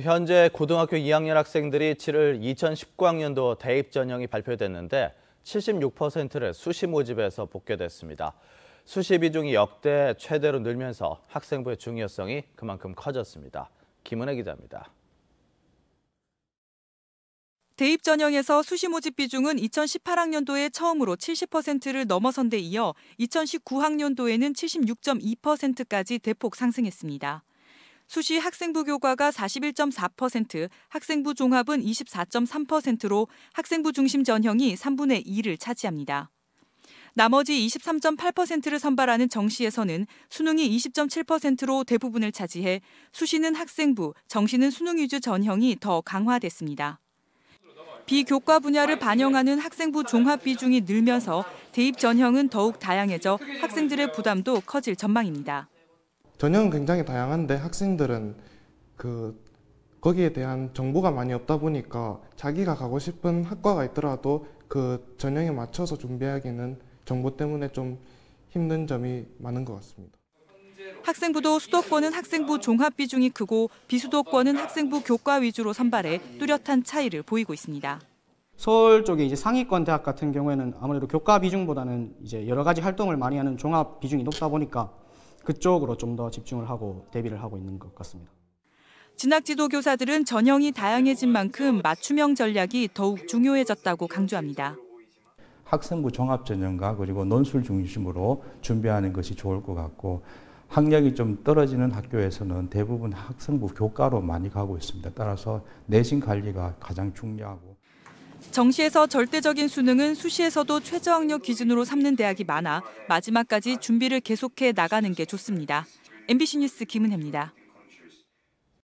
현재 고등학교 2학년 학생들이 치를 2019학년도 대입 전형이 발표됐는데 76%를 수시 모집에서 복귀됐습니다. 수시 비중이 역대 최대로 늘면서 학생부의 중요성이 그만큼 커졌습니다. 김은혜 기자입니다. 대입 전형에서 수시 모집 비중은 2018학년도에 처음으로 70%를 넘어선 데 이어 2019학년도에는 76.2%까지 대폭 상승했습니다. 수시 학생부 교과가 41.4%, 학생부 종합은 24.3%로 학생부 중심 전형이 3분의 2를 차지합니다. 나머지 23.8%를 선발하는 정시에서는 수능이 20.7%로 대부분을 차지해 수시는 학생부, 정시는 수능 위주 전형이 더 강화됐습니다. 비교과 분야를 반영하는 학생부 종합 비중이 늘면서 대입 전형은 더욱 다양해져 학생들의 부담도 커질 전망입니다. 전형은 굉장히 다양한데 학생들은 그 거기에 대한 정보가 많이 없다 보니까 자기가 가고 싶은 학과가 있더라도 그 전형에 맞춰서 준비하기는 정보 때문에 좀 힘든 점이 많은 것 같습니다. 학생부도 수도권은 학생부 종합 비중이 크고 비수도권은 학생부 교과 위주로 선발해 뚜렷한 차이를 보이고 있습니다. 서울 쪽에 이제 상위권 대학 같은 경우에는 아무래도 교과 비중보다는 이제 여러 가지 활동을 많이 하는 종합 비중이 높다 보니까 그쪽으로 좀 더 집중을 하고 대비를 하고 있는 것 같습니다. 진학 지도 교사들은 전형이 다양해진 만큼 맞춤형 전략이 더욱 중요해졌다고 강조합니다. 학생부 종합 전형과 그리고 논술 중심으로 준비하는 것이 좋을 것 같고 학력이 좀 떨어지는 학교에서는 대부분 학생부 교과로 많이 가고 있습니다. 따라서 내신 관리가 가장 중요하고 정시에서 절대적인 수능은 수시에서도 최저학력 기준으로 삼는 대학이 많아 마지막까지 준비를 계속해 나가는 게 좋습니다. MBC 뉴스 김은혜입니다.